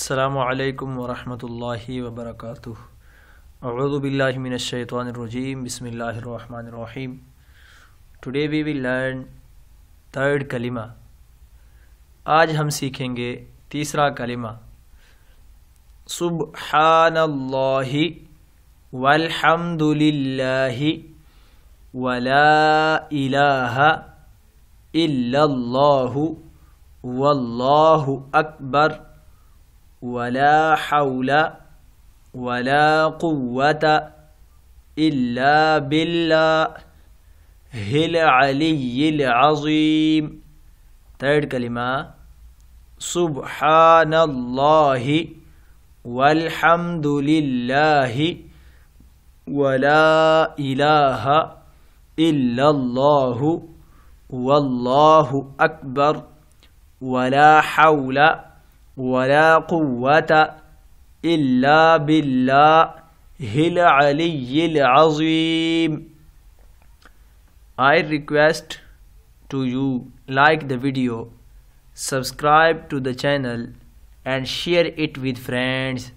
السلام عليكم ورحمة الله وبركاته أعوذ بالله من الشيطان الرجيم بسم الله الرحمن الرحيم Today we will learn third kalima आज हम सीखेंगे तीसरा कलिमा सुबहान अल्लाहि वल्हम्दुलिल्लाहि वला इलाहा इल्लल्लाहु वल्लाहु अकबर ولا حول ولا قوة إلا بالله العلي العظيم تالت كلمة سبحان الله والحمد لله ولا إله إلا الله والله أكبر ولا حول ولا قوة إلا بالله العلي العظيم I request to you like the video, subscribe to the channel and share it with friends.